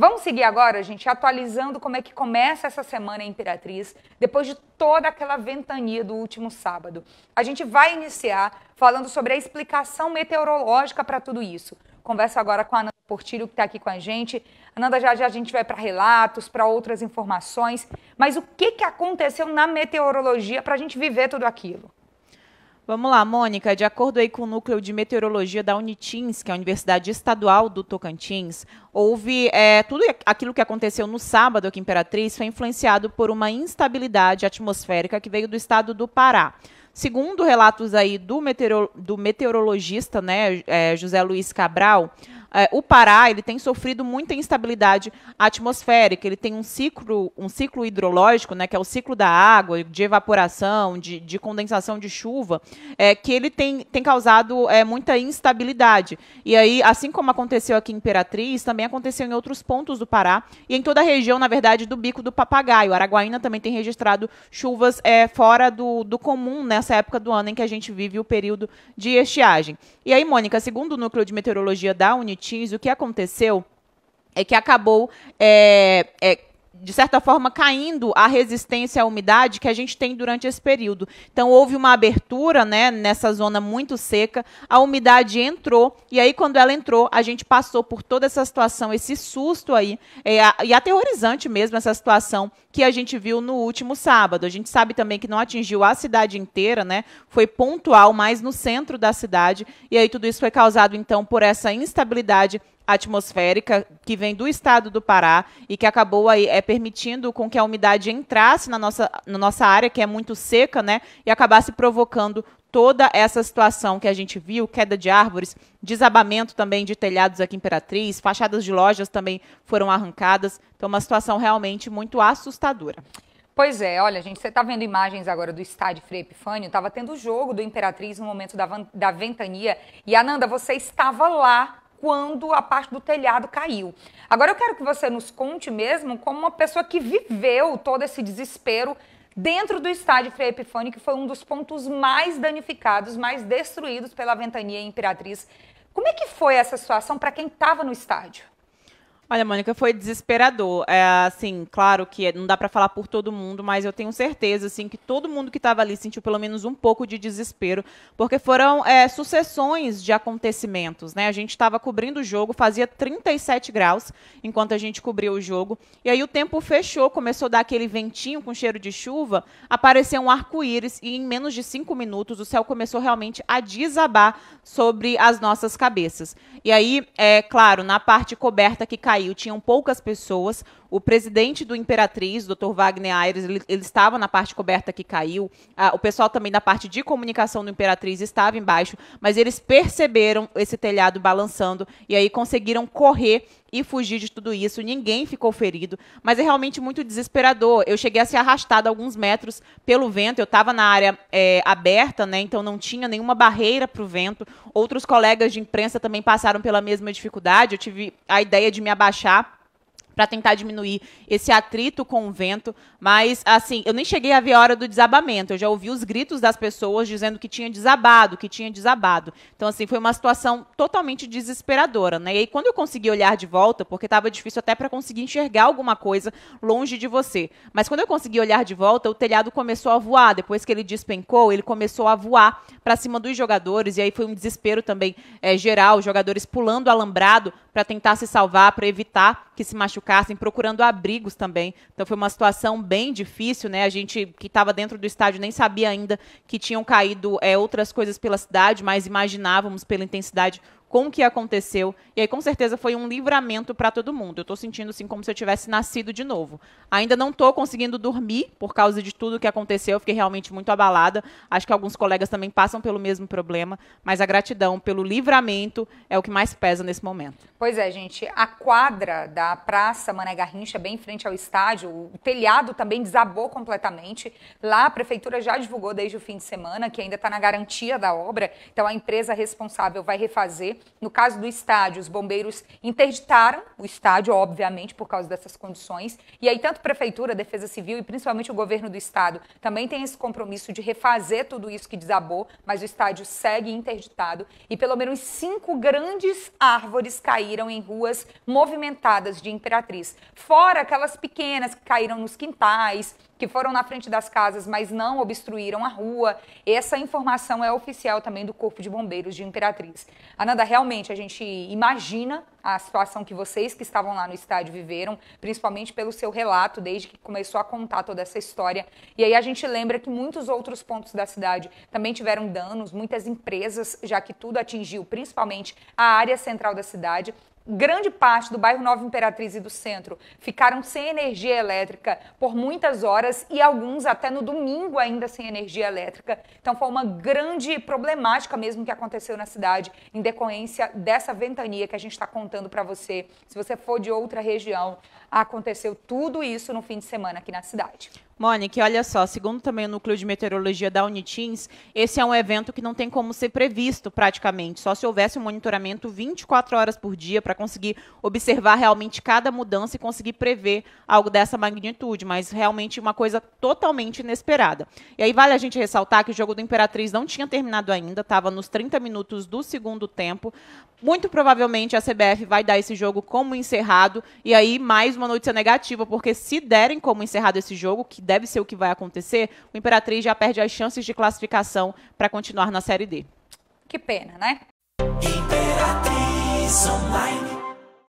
Vamos seguir agora, gente, atualizando como é que começa essa semana em Imperatriz, depois de toda aquela ventania do último sábado. A gente vai iniciar falando sobre a explicação meteorológica para tudo isso. Converso agora com a Ananda Portilho, que está aqui com a gente. Ananda, já já a gente vai para relatos, para outras informações. Mas o que, que aconteceu na meteorologia para a gente viver tudo aquilo? Vamos lá, Mônica. De acordo aí com o núcleo de meteorologia da Unitins, que é a Universidade Estadual do Tocantins, houve é, tudo aquilo que aconteceu no sábado aqui em Imperatriz foi influenciado por uma instabilidade atmosférica que veio do estado do Pará. Segundo relatos aí do, meteoro, do meteorologista, né, é, José Luiz Cabral, é, o Pará ele tem sofrido muita instabilidade atmosférica. Ele tem um ciclo, um ciclo hidrológico, né, que é o ciclo da água, de evaporação, de, de condensação de chuva, é, que ele tem, tem causado é, muita instabilidade. E aí, assim como aconteceu aqui em Imperatriz, também aconteceu em outros pontos do Pará e em toda a região, na verdade, do Bico do Papagaio. Araguaína também tem registrado chuvas é, fora do, do comum nessa época do ano em que a gente vive o período de estiagem. E aí, Mônica, segundo o Núcleo de Meteorologia da Unit o que aconteceu é que acabou é, é, de certa forma, caindo a resistência à umidade que a gente tem durante esse período. Então, houve uma abertura né, nessa zona muito seca, a umidade entrou, e aí, quando ela entrou, a gente passou por toda essa situação, esse susto aí, é, e aterrorizante mesmo essa situação que a gente viu no último sábado. A gente sabe também que não atingiu a cidade inteira, né? Foi pontual, mas no centro da cidade, e aí tudo isso foi causado, então, por essa instabilidade atmosférica que vem do estado do Pará e que acabou aí é, permitindo com que a umidade entrasse na nossa, na nossa área, que é muito seca, né? E acabasse provocando toda essa situação que a gente viu, queda de árvores, desabamento também de telhados aqui em Imperatriz, fachadas de lojas também foram arrancadas. Então, uma situação realmente muito assustadora. Pois é, olha, gente, você está vendo imagens agora do estádio Frei Epifânio, estava tendo o jogo do Imperatriz no momento da, da ventania, e, Ananda, você estava lá quando a parte do telhado caiu. Agora eu quero que você nos conte mesmo como uma pessoa que viveu todo esse desespero dentro do estádio Frei Epifânio, que foi um dos pontos mais danificados, mais destruídos pela ventania Imperatriz. Como é que foi essa situação para quem estava no estádio? Olha, Mônica, foi desesperador. É, assim, claro que não dá para falar por todo mundo, mas eu tenho certeza, assim, que todo mundo que estava ali sentiu pelo menos um pouco de desespero, porque foram é, sucessões de acontecimentos, né? A gente estava cobrindo o jogo, fazia 37 graus enquanto a gente cobria o jogo, e aí o tempo fechou, começou a dar aquele ventinho com cheiro de chuva, apareceu um arco-íris e em menos de cinco minutos o céu começou realmente a desabar sobre as nossas cabeças. E aí, é claro, na parte coberta que caiu saiu, tinham poucas pessoas, o presidente do Imperatriz, Dr. Wagner Aires, ele, ele estava na parte coberta que caiu, ah, o pessoal também da parte de comunicação do Imperatriz estava embaixo, mas eles perceberam esse telhado balançando e aí conseguiram correr e fugir de tudo isso. Ninguém ficou ferido, mas é realmente muito desesperador. Eu cheguei a ser arrastada alguns metros pelo vento. Eu estava na área é, aberta, né? Então não tinha nenhuma barreira para o vento. Outros colegas de imprensa também passaram pela mesma dificuldade. Eu tive a ideia de me abaixar para tentar diminuir esse atrito com o vento. Mas, assim, eu nem cheguei a ver a hora do desabamento. Eu já ouvi os gritos das pessoas dizendo que tinha desabado, que tinha desabado. Então, assim, foi uma situação totalmente desesperadora, né? E aí, quando eu consegui olhar de volta, porque estava difícil até para conseguir enxergar alguma coisa longe de você. Mas quando eu consegui olhar de volta, o telhado começou a voar. Depois que ele despencou, ele começou a voar para cima dos jogadores. E aí foi um desespero também é, geral, jogadores pulando alambrado para tentar se salvar, para evitar que se machucassem, procurando abrigos também. Então foi uma situação bem difícil, né? A gente que estava dentro do estádio nem sabia ainda que tinham caído é, outras coisas pela cidade, mas imaginávamos pela intensidade com o que aconteceu. E aí, com certeza, foi um livramento para todo mundo. Eu estou sentindo assim como se eu tivesse nascido de novo. Ainda não estou conseguindo dormir por causa de tudo o que aconteceu. Eu fiquei realmente muito abalada. Acho que alguns colegas também passam pelo mesmo problema. Mas a gratidão pelo livramento é o que mais pesa nesse momento. Pois é, gente. A quadra da Praça Mané Garrincha, bem em frente ao estádio, o telhado também desabou completamente. Lá, a prefeitura já divulgou desde o fim de semana que ainda está na garantia da obra. Então, a empresa responsável vai refazer no caso do estádio, os bombeiros interditaram o estádio, obviamente, por causa dessas condições. E aí, tanto a Prefeitura, a Defesa Civil e principalmente o governo do estado também tem esse compromisso de refazer tudo isso que desabou, mas o estádio segue interditado. E pelo menos cinco grandes árvores caíram em ruas movimentadas de Imperatriz. Fora aquelas pequenas que caíram nos quintais, que foram na frente das casas, mas não obstruíram a rua. Essa informação é oficial também do Corpo de Bombeiros de Imperatriz. Ananda, realmente a gente imagina a situação que vocês que estavam lá no estádio viveram, principalmente pelo seu relato, desde que começou a contar toda essa história. E aí a gente lembra que muitos outros pontos da cidade também tiveram danos, muitas empresas, já que tudo atingiu principalmente a área central da cidade grande parte do bairro Nova Imperatriz e do centro ficaram sem energia elétrica por muitas horas e alguns até no domingo ainda sem energia elétrica. Então foi uma grande problemática mesmo que aconteceu na cidade em decorrência dessa ventania que a gente está contando para você. Se você for de outra região, aconteceu tudo isso no fim de semana aqui na cidade. Mônica, olha só, segundo também o Núcleo de Meteorologia da Unitins, esse é um evento que não tem como ser previsto praticamente, só se houvesse um monitoramento 24 horas por dia para conseguir observar realmente cada mudança e conseguir prever algo dessa magnitude, mas realmente uma coisa totalmente inesperada. E aí vale a gente ressaltar que o jogo do Imperatriz não tinha terminado ainda, estava nos 30 minutos do segundo tempo. Muito provavelmente a CBF vai dar esse jogo como encerrado, e aí mais uma notícia negativa, porque se derem como encerrado esse jogo, que deve ser o que vai acontecer, o Imperatriz já perde as chances de classificação para continuar na Série D. Que pena, né? Imperatriz Online.